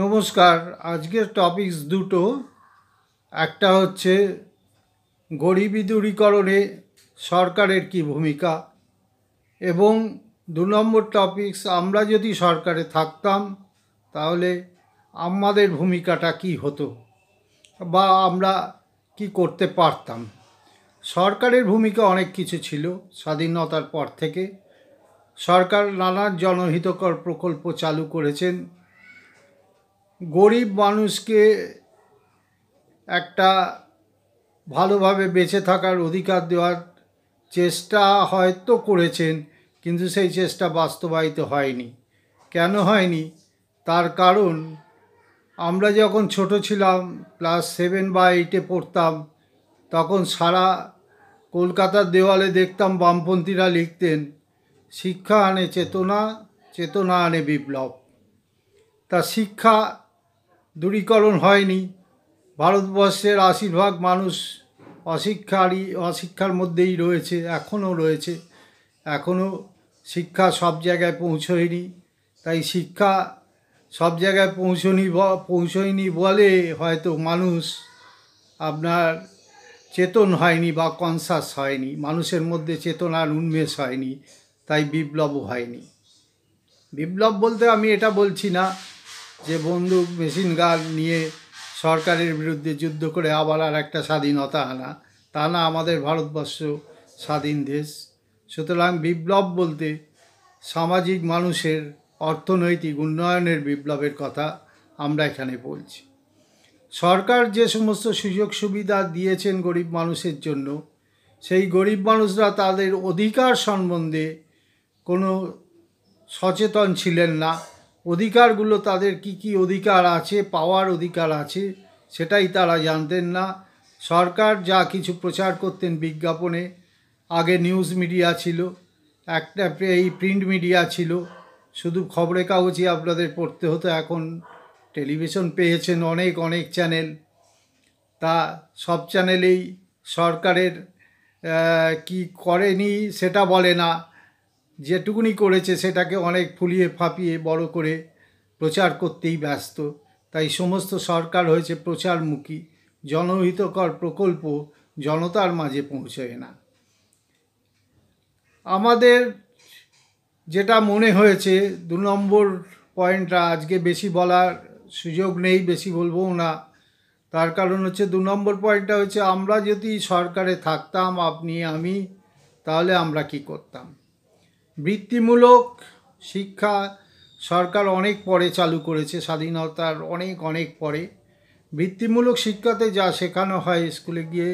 নমস্কার আজকের টপিকস দুটো একটা হচ্ছে গরিবি দূরীকরণে সরকারের কি ভূমিকা এবং দু নম্বর টপিকস আমরা যদি সরকারে থাকতাম তাহলে আমাদের ভূমিকাটা কি হতো বা আমরা কি করতে পারতাম সরকারের ভূমিকা অনেক কিছু ছিল স্বাধীনতার পর থেকে সরকার নানা জনহিতকর প্রকল্প চালু করেছেন গরিব মানুষকে একটা ভালোভাবে বেঁচে থাকার অধিকার দেওয়ার চেষ্টা হয়তো করেছেন কিন্তু সেই চেষ্টা বাস্তবায়িত হয়নি কেন হয়নি তার কারণ আমরা যখন ছোট ছিলাম ক্লাস সেভেন বা এইটে পড়তাম তখন সারা কলকাতার দেওয়ালে দেখতাম বামপন্থীরা লিখতেন শিক্ষা আনে চেতনা চেতনা আনে বিপ্লব তা শিক্ষা দূরীকরণ হয়নি ভারতবর্ষের আশীর্ভাগ মানুষ অশিক্ষারই অশিক্ষার মধ্যেই রয়েছে এখনও রয়েছে এখনও শিক্ষা সব জায়গায় পৌঁছয়নি তাই শিক্ষা সব জায়গায় পৌঁছনি পৌঁছয়নি বলে হয়তো মানুষ আপনার চেতন হয়নি বা কনসাস হয়নি মানুষের মধ্যে চেতনার উন্মেষ হয়নি তাই বিপ্লব হয়নি বিপ্লব বলতে আমি এটা বলছি না যে বন্দুক মেশিন গান নিয়ে সরকারের বিরুদ্ধে যুদ্ধ করে আবার আর একটা স্বাধীনতা আনা তা না আমাদের ভারতবর্ষ স্বাধীন দেশ সুতরাং বিপ্লব বলতে সামাজিক মানুষের অর্থনৈতিক উন্নয়নের বিপ্লবের কথা আমরা এখানে বলছি সরকার যে সমস্ত সুযোগ সুবিধা দিয়েছেন গরিব মানুষের জন্য সেই গরিব মানুষরা তাদের অধিকার সম্বন্ধে কোনো সচেতন ছিলেন না অধিকারগুলো তাদের কি কি অধিকার আছে পাওয়ার অধিকার আছে সেটাই তারা জানতেন না সরকার যা কিছু প্রচার করতেন বিজ্ঞাপনে আগে নিউজ মিডিয়া ছিল একটা এই প্রিন্ট মিডিয়া ছিল শুধু খবরের কাগজই আপনাদের পড়তে হতো এখন টেলিভিশন পেয়েছেন অনেক অনেক চ্যানেল তা সব চ্যানেলেই সরকারের কি করেনি সেটা বলে না যেটুকুনি করেছে সেটাকে অনেক ফুলিয়ে ফাঁপিয়ে বড় করে প্রচার করতেই ব্যস্ত তাই সমস্ত সরকার হয়েছে প্রচারমুখী জনহিতকর প্রকল্প জনতার মাঝে পৌঁছয় না আমাদের যেটা মনে হয়েছে দু নম্বর পয়েন্টটা আজকে বেশি বলার সুযোগ নেই বেশি বলবো না তার কারণ হচ্ছে দু নম্বর পয়েন্টটা হচ্ছে আমরা যদি সরকারে থাকতাম আপনি আমি তাহলে আমরা কি করতাম বৃত্তিমূলক শিক্ষা সরকার অনেক পরে চালু করেছে স্বাধীনতার অনেক অনেক পরে বৃত্তিমূলক শিক্ষাতে যা শেখানো হয় স্কুলে গিয়ে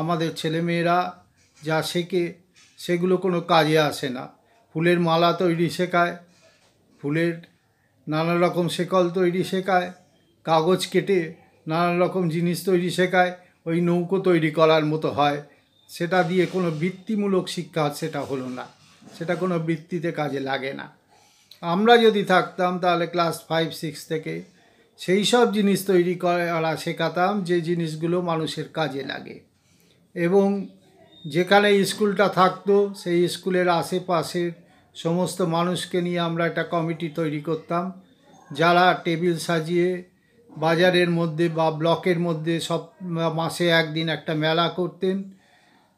আমাদের ছেলেমেয়েরা যা শেখে সেগুলো কোনো কাজে আসে না ফুলের মালা তৈরি শেখায় ফুলের নানা রকম শেকল তৈরি শেখায় কাগজ কেটে নানা রকম জিনিস তৈরি শেখায় ওই নৌকো তৈরি করার মতো হয় সেটা দিয়ে কোনো বৃত্তিমূলক শিক্ষা সেটা হলো না সেটা কোনো বৃত্তিতে কাজে লাগে না আমরা যদি থাকতাম তাহলে ক্লাস ফাইভ সিক্স থেকে সেই সব জিনিস তৈরি করা শেখাতাম যে জিনিসগুলো মানুষের কাজে লাগে এবং যেখানে স্কুলটা থাকতো সেই স্কুলের আশেপাশের সমস্ত মানুষকে নিয়ে আমরা একটা কমিটি তৈরি করতাম যারা টেবিল সাজিয়ে বাজারের মধ্যে বা ব্লকের মধ্যে সব মাসে একদিন একটা মেলা করতেন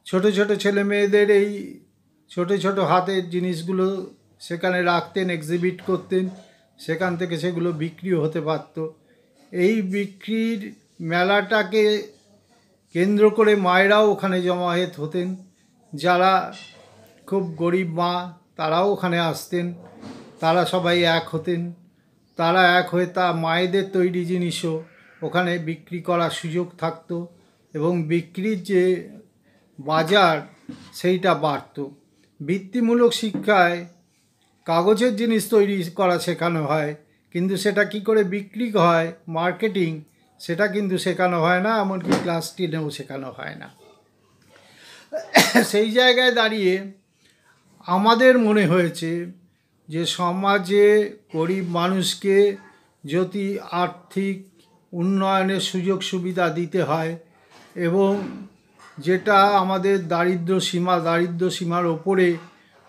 ছোট ছোট ছেলে মেয়েদের এই ছোট ছোট হাতের জিনিসগুলো সেখানে রাখতেন এক্সিবিট করতেন সেখান থেকে সেগুলো বিক্রিও হতে পারত এই বিক্রির মেলাটাকে কেন্দ্র করে মায়েরাও ওখানে জমায়েত হতেন যারা খুব গরিব মা তারাও ওখানে আসতেন তারা সবাই এক হতেন তারা এক হয়ে তা মায়েদের তৈরি জিনিসও ওখানে বিক্রি করার সুযোগ থাকতো এবং বিক্রির যে বাজার সেইটা বাড়তো বৃত্তিমূলক শিক্ষায় কাগজের জিনিস তৈরি করা শেখানো হয় কিন্তু সেটা কি করে বিক্রি হয় মার্কেটিং সেটা কিন্তু শেখানো হয় না এমনকি ক্লাস টেনেও শেখানো হয় না সেই জায়গায় দাঁড়িয়ে আমাদের মনে হয়েছে যে সমাজে গরিব মানুষকে যদি আর্থিক উন্নয়নের সুযোগ সুবিধা দিতে হয় এবং যেটা আমাদের দারিদ্র সীমা দারিদ্র সীমার ওপরে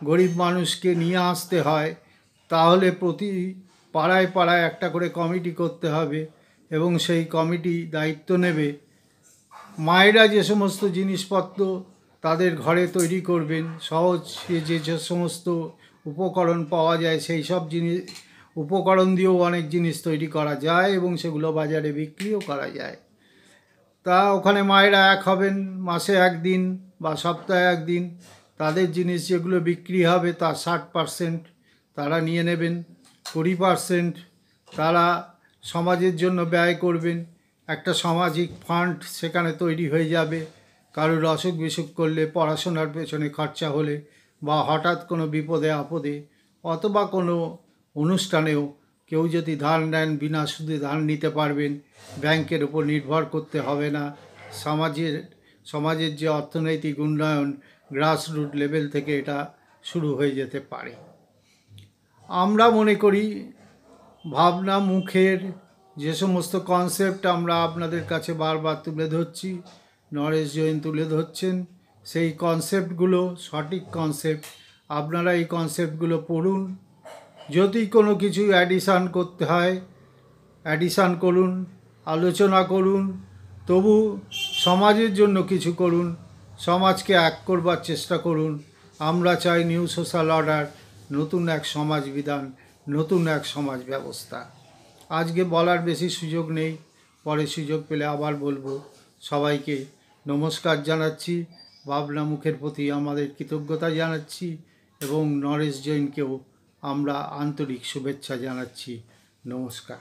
গরিব মানুষকে নিয়ে আসতে হয় তাহলে প্রতি পাড়ায় পাড়ায় একটা করে কমিটি করতে হবে এবং সেই কমিটি দায়িত্ব নেবে মায়েরা যে সমস্ত জিনিসপত্র তাদের ঘরে তৈরি করবেন সহজ যে যে সমস্ত উপকরণ পাওয়া যায় সেই সব জিনিস উপকরণ দিয়েও অনেক জিনিস তৈরি করা যায় এবং সেগুলো বাজারে বিক্রিও করা যায় তা ওখানে মায়েরা এক হবেন মাসে একদিন বা সপ্তাহে একদিন তাদের জিনিস যেগুলো বিক্রি হবে তার ষাট পারসেন্ট তারা নিয়ে নেবেন কুড়ি পারসেন্ট তারা সমাজের জন্য ব্যয় করবেন একটা সামাজিক ফান্ড সেখানে তৈরি হয়ে যাবে কারোর অসুখ বিসুখ করলে পড়াশোনার পেছনে খরচা হলে বা হঠাৎ কোনো বিপদে আপদে অথবা কোনো অনুষ্ঠানেও কেউ যদি ধান নেন বিনা সুদে ধান নিতে পারবেন ব্যাংকের উপর নির্ভর করতে হবে না সমাজের সমাজের যে অর্থনৈতিক উন্নয়ন গ্রাসরুট লেভেল থেকে এটা শুরু হয়ে যেতে পারে আমরা মনে করি ভাবনা মুখের যে সমস্ত কনসেপ্ট আমরা আপনাদের কাছে বারবার তুলে ধরছি নরেশ জৈন তুলে ধরছেন সেই কনসেপ্টগুলো সঠিক কনসেপ্ট আপনারা এই কনসেপ্টগুলো পড়ুন যদি কোনো কিছু অ্যাডিশান করতে হয় অ্যাডিশান করুন আলোচনা করুন তবু সমাজের জন্য কিছু করুন সমাজকে এক করবার চেষ্টা করুন আমরা চাই নিউ সোশ্যাল অর্ডার নতুন এক সমাজ বিধান নতুন এক সমাজ ব্যবস্থা আজকে বলার বেশি সুযোগ নেই পরে সুযোগ পেলে আবার বলবো সবাইকে নমস্কার জানাচ্ছি ভাবনা মুখের প্রতি আমাদের কৃতজ্ঞতা জানাচ্ছি এবং নরেশ জৈনকেও আমরা আন্তরিক শুভেচ্ছা জানাচ্ছি নমস্কার